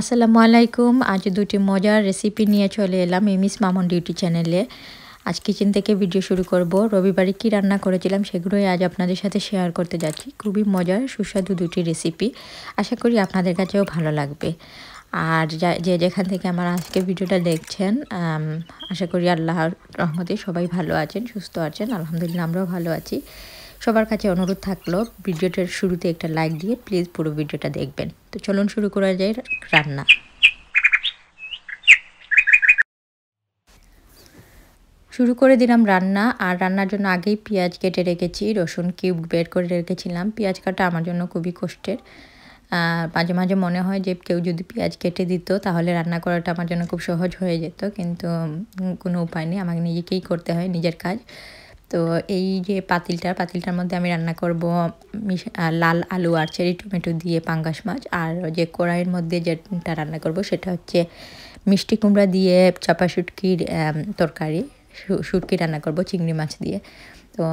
আসসালামু আলাইকুম আজ দুটি মজার রেসিপি নিয়ে চলে এলাম এমিস মামন ডিউটি চ্যানেলে আজ কিচেন থেকে ভিডিও শুরু করব রবিবারে কি রান্না করেছিলাম সেগুলোই আজ আপনাদের সাথে শেয়ার করতে যাচ্ছি খুবই মজার সুস্বাদু দুটি রেসিপি আশা করি আপনাদের কাছেও ভালো লাগবে আর যে যেখান থেকে আমার আজকে ভিডিওটা দেখছেন আশা করি আল্লাহর রহমতে সবাই ভালো আছেন সুস্থ আছেন আলহামদুলিল্লাহ আমরাও ভালো আছি সবার কাছে অনুরোধ থাকলো ভিডিওটার শুরুতে একটা লাইক দিয়ে প্লিজ পুরো ভিডিওটা দেখবেন তো চলুন শুরু করা যায় রান্না শুরু করে দিলাম রান্না আর রান্নার জন্য আগেই পেঁয়াজ কেটে রেখেছি রসুন কিউব বের করে রেখেছিলাম পেঁয়াজ কাটা আমার জন্য খুবই কষ্টের মাঝে মাঝে মনে হয় যে কেউ যদি পেঁয়াজ কেটে দিত তাহলে রান্না করাটা আমার জন্য খুব সহজ হয়ে যেত কিন্তু কোনো উপায় নেই আমাকে নিজেকেই করতে হয় নিজের কাজ তো এই যে পাতিলটা পাতিলটার মধ্যে আমি রান্না করব লাল আলু আর চেরি টমেটো দিয়ে পাঙ্গাস মাছ আর যে কড়াইয়ের মধ্যে যেটা রান্না করব সেটা হচ্ছে মিষ্টি কুমড়া দিয়ে চাপা শুটকির তরকারি শুটকি রান্না করব চিংড়ি মাছ দিয়ে তো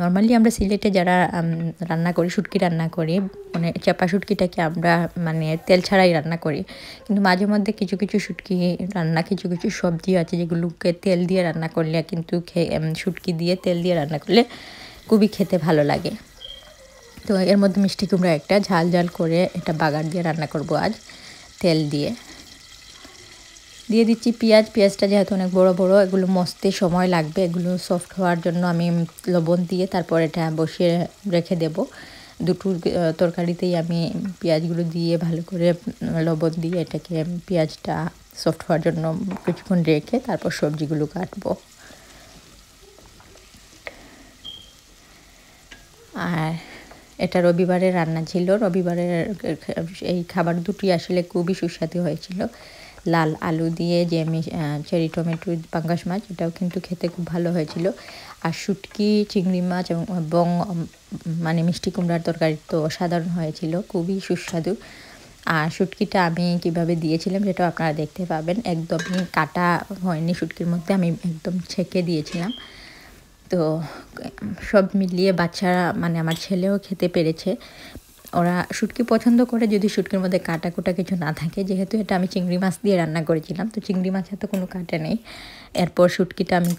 নর্মালি আমরা সিলেটে যারা রান্না করি শুটকি রান্না করি মানে চাপা শুটকিটাকে আমরা মানে তেল ছাড়াই রান্না করি কিন্তু মাঝে মধ্যে কিছু কিছু শুটকি রান্না কিছু কিছু সবজি আছে যেগুলোকে তেল দিয়ে রান্না করলে কিন্তু শুটকি দিয়ে তেল দিয়ে রান্না করলে খুবই খেতে ভালো লাগে তো এর মধ্যে মিষ্টি কুমড়া একটা ঝাল ঝাল করে এটা বাগার দিয়ে রান্না করব আজ তেল দিয়ে দিয়ে দিচ্ছি পেঁয়াজ পেঁয়াজটা যেহেতু অনেক বড় বড় এগুলো মস্তে সময় লাগবে এগুলো সফট হওয়ার জন্য আমি লবণ দিয়ে তারপর এটা বসিয়ে রেখে দেব দুটো তরকারিতেই আমি পেঁয়াজগুলো দিয়ে ভালো করে লবণ দিয়ে এটাকে পেঁয়াজটা সফট হওয়ার জন্য কিছুক্ষণ রেখে তারপর সবজিগুলো কাটবো আর এটা রবিবারে রান্না ছিল রবিবারের এই খাবার দুটি আসলে খুবই সুস্বাদু হয়েছিল লাল আলু দিয়ে যে আমি চেরি টমেটো পাঙ্গাস মাছ এটাও কিন্তু খেতে খুব ভালো হয়েছিল আর শুটকি চিংড়ি মাছ এবং মানে মিষ্টি কুমড়ার তরকারি তো অসাধারণ হয়েছিল খুবই সুস্বাদু আর শুটকিটা আমি কিভাবে দিয়েছিলাম সেটাও আপনারা দেখতে পাবেন একদমই কাটা হয়নি শুটকির মধ্যে আমি একদম ছেঁকে দিয়েছিলাম তো সব মিলিয়ে বাচ্চারা মানে আমার ছেলেও খেতে পেরেছে ওরা শুটকি পছন্দ করে যদি শুটকির মধ্যে কাটা কুটা কিছু না থাকে যেহেতু এটা আমি চিংড়ি মাছ দিয়ে রান্না করেছিলাম তো চিংড়ি মাছ তো কোনো কাটা নেই এরপর শুটকিটা আমি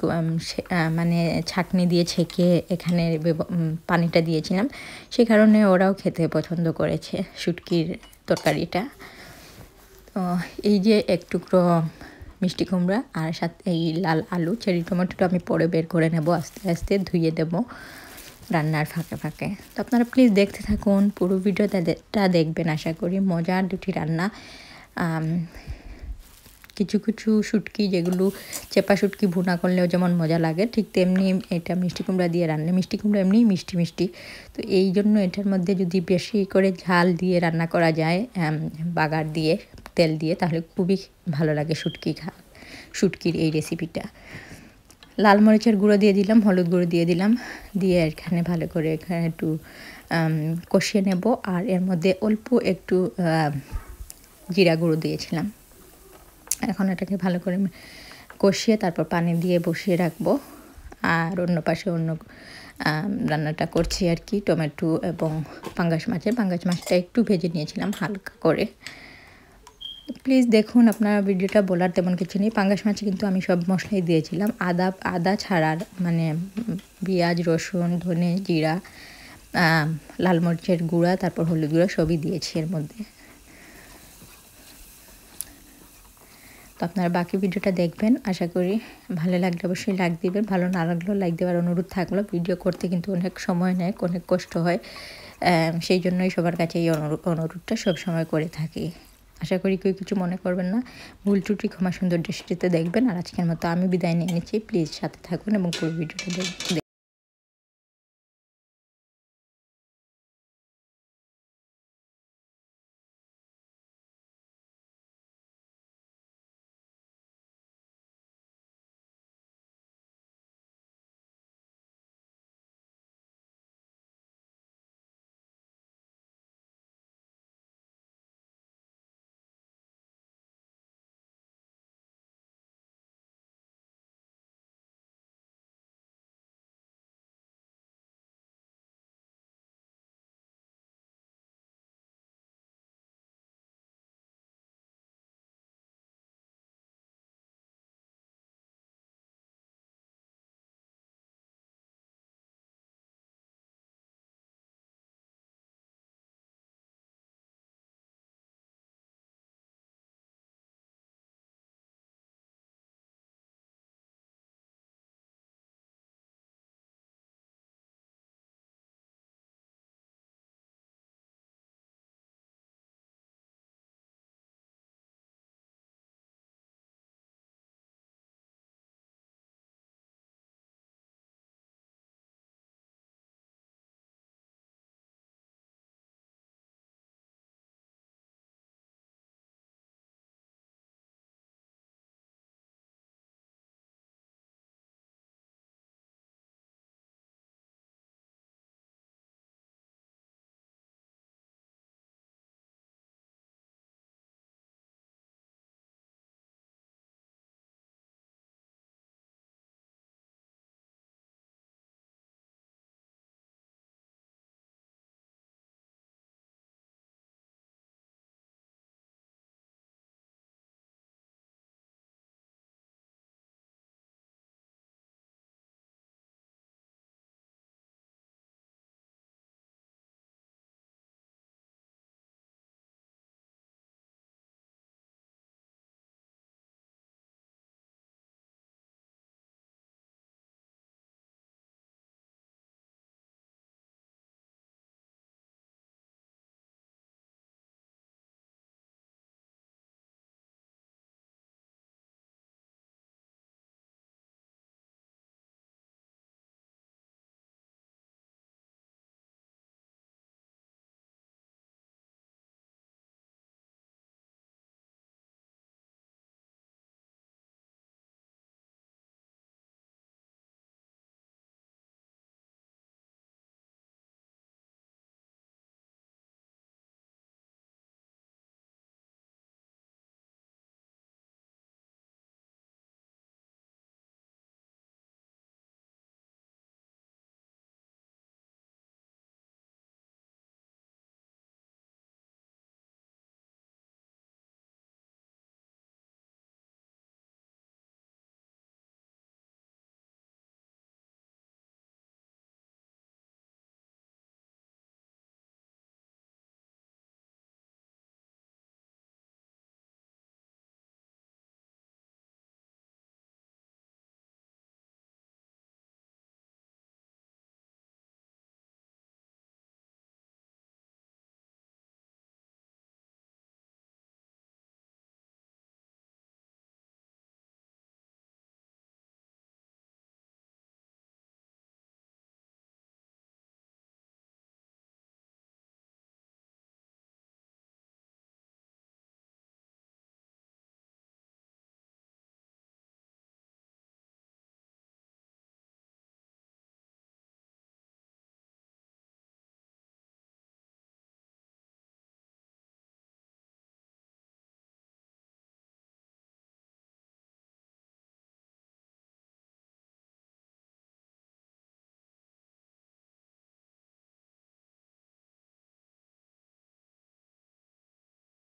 মানে ছাকনি দিয়ে ছেঁকে এখানে পানিটা দিয়েছিলাম সে কারণে ওরাও খেতে পছন্দ করেছে শুটকির তরকারিটা তো এই যে এক টুকরো মিষ্টি কুমড়া আর সাথে এই লাল আলু চেরি টমেটোটা আমি পরে বের করে নেব আস্তে আস্তে ধুয়ে দেবো রান্নার ফাঁকে ফাঁকে তো আপনারা প্লিজ দেখতে থাকুন পুরো ভিডিওটা দেখবেন আশা করি মজার দুটি রান্না কিছু কিছু শুটকি যেগুলো চেপা শুটকি ভুনা করলেও যেমন মজা লাগে ঠিক তেমনি এটা মিষ্টি কুমড়া দিয়ে রান্না মিষ্টি কুমড়া এমনি মিষ্টি মিষ্টি তো এই জন্য এটার মধ্যে যদি বেশি করে ঝাল দিয়ে রান্না করা যায় বাগার দিয়ে তেল দিয়ে তাহলে খুবই ভালো লাগে শুটকি খা শুটকির এই রেসিপিটা লাল মরিচের গুঁড়ো দিয়ে দিলাম হলুদ গুঁড়ো দিয়ে দিলাম দিয়ে এখানে ভালো করে এখানে একটু কষিয়ে নেব আর এর মধ্যে অল্প একটু জিরা গুঁড়ো দিয়েছিলাম এখন এটাকে ভালো করে কষিয়ে তারপর পানি দিয়ে বসিয়ে রাখবো আর অন্য পাশে অন্য রান্নাটা করছি আর কি টমেটো এবং পাঙ্গাস মাছের পাঙ্গাস মাছটা একটু ভেজে নিয়েছিলাম হালকা করে প্লিজ দেখুন আপনার ভিডিওটা বলার তেমন কিছু নেই পাঙ্গাস মাছে কিন্তু আমি সব মশলাই দিয়েছিলাম আদা আদা ছাড়ার মানে পেঁয়াজ রসুন ধনে জিরা লাল মরিচের গুঁড়া তারপর হলুদ গুঁড়া সবই দিয়েছি এর মধ্যে তো আপনারা বাকি ভিডিওটা দেখবেন আশা করি ভালো লাগলে অবশ্যই লাইক দেবেন ভালো না লাগলেও লাইক দেওয়ার অনুরোধ থাকলো ভিডিও করতে কিন্তু অনেক সময় নেয় অনেক কষ্ট হয় সেই জন্যই সবার কাছে এই অনুরোধটা সব সময় করে থাকি আশা করি কেউ কিছু মনে করবেন না ভুল ত্রুটি ক্ষমা সুন্দর দৃষ্টিতে দেখবেন আর আজকের মতো আমি বিদায় নিয়ে নিচ্ছি প্লিজ সাথে থাকুন এবং পুরো ভিডিওটা দেখবেন